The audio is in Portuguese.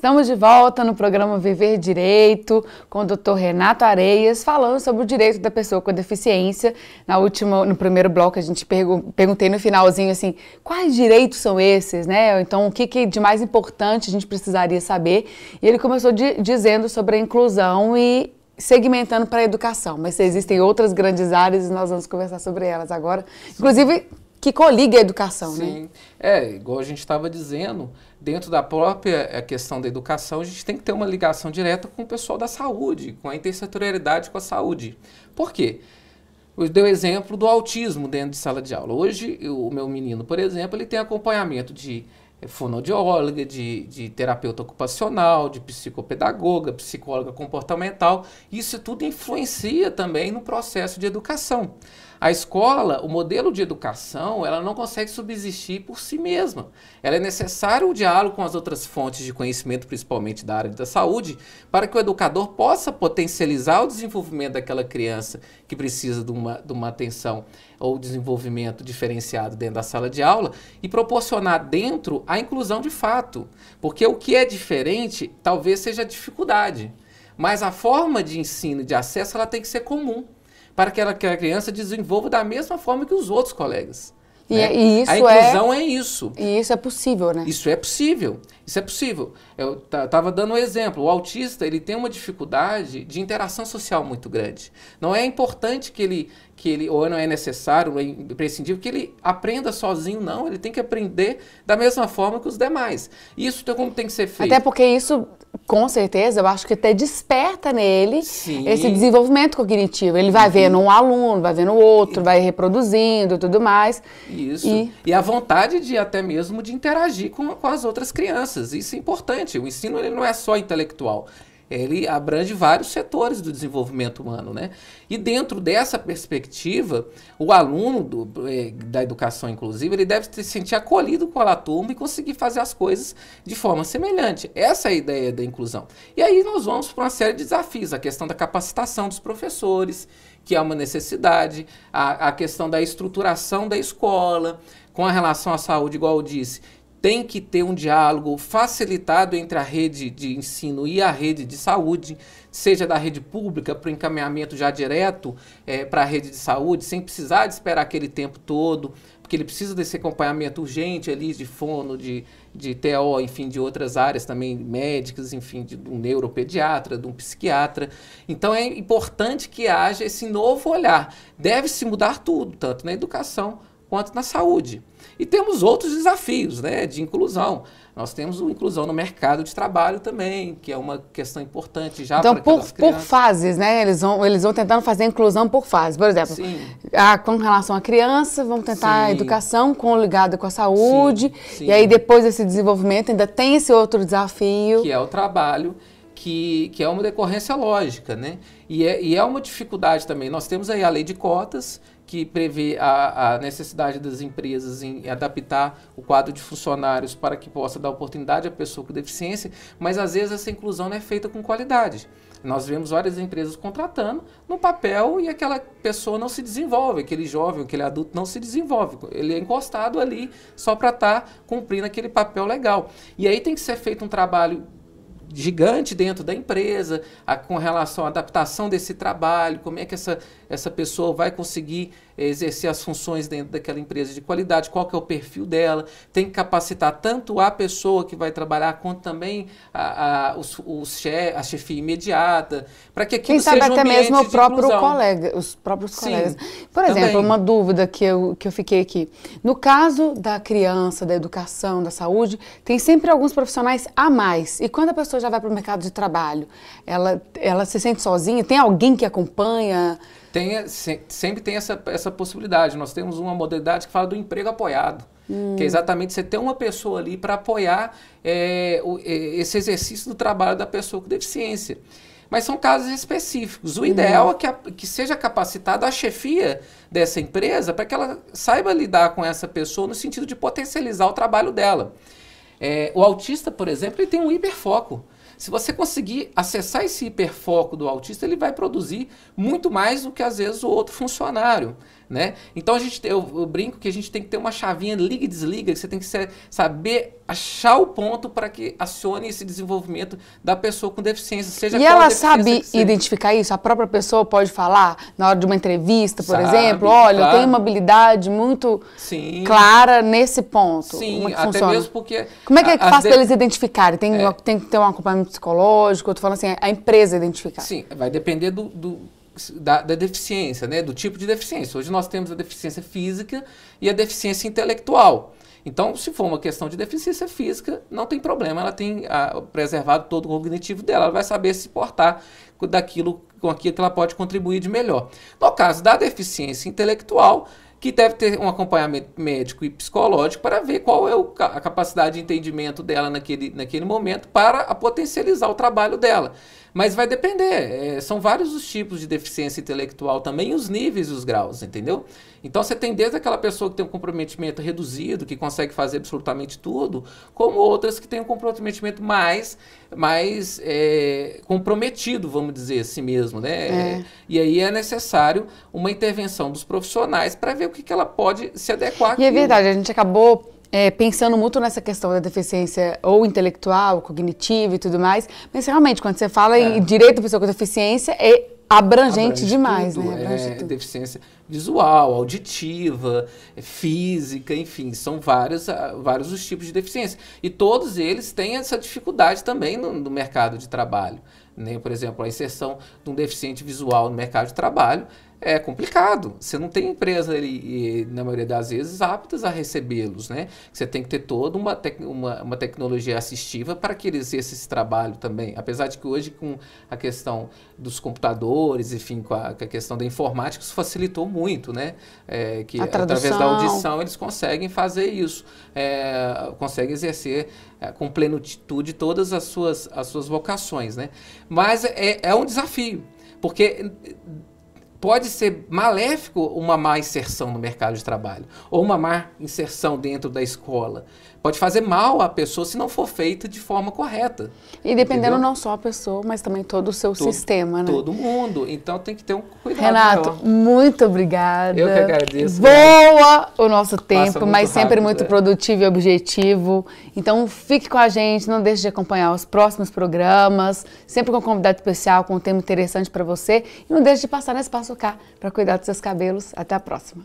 Estamos de volta no programa Viver Direito com o Dr. Renato Areias, falando sobre o direito da pessoa com deficiência. Na última, no primeiro bloco, a gente perguntei no finalzinho assim, quais direitos são esses, né? Então, o que, que é de mais importante a gente precisaria saber? E ele começou de, dizendo sobre a inclusão e segmentando para a educação, mas existem outras grandes áreas e nós vamos conversar sobre elas agora. Inclusive, que coliga a educação, né? Sim. né? É, igual a gente estava dizendo, dentro da própria eh, questão da educação, a gente tem que ter uma ligação direta com o pessoal da saúde, com a intersetorialidade com a saúde. Por quê? Eu dei o exemplo do autismo dentro de sala de aula. Hoje, eu, o meu menino, por exemplo, ele tem acompanhamento de eh, fonoaudióloga, de, de terapeuta ocupacional, de psicopedagoga, psicóloga comportamental. Isso tudo influencia também no processo de educação. A escola, o modelo de educação, ela não consegue subsistir por si mesma. Ela é necessário o diálogo com as outras fontes de conhecimento, principalmente da área da saúde, para que o educador possa potencializar o desenvolvimento daquela criança que precisa de uma, de uma atenção ou desenvolvimento diferenciado dentro da sala de aula e proporcionar dentro a inclusão de fato. Porque o que é diferente talvez seja a dificuldade, mas a forma de ensino e de acesso ela tem que ser comum para que, ela, que a criança desenvolva da mesma forma que os outros colegas. E, né? É, e isso a é inclusão é, é, isso. E isso é possível, né? Isso é possível. Isso é possível. Eu estava dando um exemplo. O autista ele tem uma dificuldade de interação social muito grande. Não é importante que ele, que ele ou não é necessário, ou é imprescindível, que ele aprenda sozinho, não. Ele tem que aprender da mesma forma que os demais. Isso tem, como tem que ser feito. Até porque isso, com certeza, eu acho que até desperta nele Sim. esse desenvolvimento cognitivo. Ele vai uhum. vendo um aluno, vai vendo outro, vai reproduzindo tudo mais. Isso. E, e a vontade de até mesmo de interagir com, com as outras crianças. Isso é importante. O ensino ele não é só intelectual ele abrange vários setores do desenvolvimento humano, né? E dentro dessa perspectiva, o aluno do, eh, da educação inclusiva, ele deve se sentir acolhido pela turma e conseguir fazer as coisas de forma semelhante. Essa é a ideia da inclusão. E aí nós vamos para uma série de desafios, a questão da capacitação dos professores, que é uma necessidade, a, a questão da estruturação da escola, com a relação à saúde, igual eu disse, tem que ter um diálogo facilitado entre a rede de ensino e a rede de saúde, seja da rede pública para o encaminhamento já direto é, para a rede de saúde, sem precisar de esperar aquele tempo todo, porque ele precisa desse acompanhamento urgente ali de fono, de, de TO, enfim, de outras áreas também médicas, enfim, de, de um neuropediatra, de um psiquiatra. Então é importante que haja esse novo olhar. Deve se mudar tudo, tanto na educação quanto na saúde. E temos outros desafios né, de inclusão. Nós temos a inclusão no mercado de trabalho também, que é uma questão importante já então, para por, por fases, né? Eles vão, eles vão tentando fazer a inclusão por fases. Por exemplo, a, com relação à criança, vão tentar Sim. a educação com, ligada com a saúde. Sim. Sim. E aí, depois desse desenvolvimento, ainda tem esse outro desafio. Que é o trabalho. Que, que, é uma decorrência lógica, né? E é, e é, uma dificuldade também. Nós temos aí a lei de cotas, que prevê a, a, necessidade das empresas em adaptar o quadro de funcionários para que possa dar oportunidade à pessoa com deficiência, mas às vezes essa inclusão não é feita com qualidade. Nós vemos várias empresas contratando no papel e aquela pessoa não se desenvolve, aquele jovem, aquele adulto não se desenvolve. Ele é encostado ali só para estar tá cumprindo aquele papel legal. E aí tem que ser feito um trabalho gigante dentro da empresa, a, com relação à adaptação desse trabalho, como é que essa, essa pessoa vai conseguir eh, exercer as funções dentro daquela empresa de qualidade, qual que é o perfil dela, tem que capacitar tanto a pessoa que vai trabalhar, quanto também a, a, os, os a chefia imediata, para que aquilo Quem sabe seja um até mesmo o próprio colega, os próprios Sim, colegas. Por exemplo, também. uma dúvida que eu, que eu fiquei aqui. No caso da criança, da educação, da saúde, tem sempre alguns profissionais a mais. E quando a pessoa pessoa já vai para o mercado de trabalho? Ela, ela se sente sozinha? Tem alguém que acompanha? Tem, se, sempre tem essa, essa possibilidade. Nós temos uma modalidade que fala do emprego apoiado. Hum. Que é exatamente você ter uma pessoa ali para apoiar é, o, é, esse exercício do trabalho da pessoa com deficiência. Mas são casos específicos. O uhum. ideal hum. é que, a, que seja capacitada a chefia dessa empresa para que ela saiba lidar com essa pessoa no sentido de potencializar o trabalho dela. É, o autista, por exemplo, ele tem um hiperfoco. Se você conseguir acessar esse hiperfoco do autista, ele vai produzir muito mais do que às vezes o outro funcionário né? Então a gente, eu, eu, brinco que a gente tem que ter uma chavinha liga e desliga, que você tem que ser, saber achar o ponto para que acione esse desenvolvimento da pessoa com deficiência, seja E ela sabe identificar isso? A própria pessoa pode falar na hora de uma entrevista, por sabe, exemplo, olha, claro. eu tenho uma habilidade muito Sim. clara nesse ponto. Sim, é até funciona? mesmo porque... Como é que é que faz de... para eles identificarem? Tem, é. tem que ter um acompanhamento psicológico? Eu tô falando assim, é a empresa identificar. Sim, vai depender do, do da, da, deficiência, né? do tipo de deficiência. Hoje nós temos a deficiência física e a deficiência intelectual. Então, se for uma questão de deficiência física, não tem problema, ela tem a, preservado todo o cognitivo dela, ela vai saber se portar daquilo, com aquilo que ela pode contribuir de melhor. No caso da deficiência intelectual, que deve ter um acompanhamento médico e psicológico para ver qual é o, a capacidade de entendimento dela naquele, naquele momento para potencializar o trabalho dela. Mas vai depender, é, são vários os tipos de deficiência intelectual também, os níveis e os graus, entendeu? Então você tem desde aquela pessoa que tem um comprometimento reduzido, que consegue fazer absolutamente tudo, como outras que têm um comprometimento mais, mais é, comprometido, vamos dizer assim mesmo, né? É. E aí é necessário uma intervenção dos profissionais para ver o que, que ela pode se adequar. E é verdade, a gente acabou é, pensando muito nessa questão da deficiência ou intelectual, cognitiva e tudo mais, mas realmente, quando você fala é. em direito da pessoa com deficiência, é abrangente abrange demais, tudo, né? Abrange é, tudo. Deficiência visual, auditiva, é, física, enfim, são vários, ah, vários os tipos de deficiência. E todos eles têm essa dificuldade também no, no mercado de trabalho. Né? Por exemplo, a inserção de um deficiente visual no mercado de trabalho é complicado. Você não tem empresa, ele, na maioria das vezes, aptas a recebê-los, né? Você tem que ter toda uma, tec uma, uma, tecnologia assistiva para que eles exerçam esse trabalho também. Apesar de que hoje, com a questão dos computadores, enfim, com a, com a questão da informática, isso facilitou muito, né? É, que através da audição eles conseguem fazer isso, é, conseguem exercer é, com plenitude todas as suas, as suas vocações, né? Mas é, é um desafio, porque pode ser maléfico uma má inserção no mercado de trabalho ou uma má inserção dentro da escola. Pode fazer mal à pessoa se não for feita de forma correta. E dependendo entendeu? não só a pessoa, mas também todo o seu todo, sistema, né? Todo mundo. Então tem que ter um cuidado. Renato, maior. muito obrigada. Eu que agradeço. Né? Boa o nosso tempo, mas sempre muito é. produtivo e objetivo. Então fique com a gente, não deixe de acompanhar os próximos programas, sempre com um convidado especial, com um tema interessante para você. E não deixe de passar nesse espaço para cuidar dos seus cabelos. Até a próxima!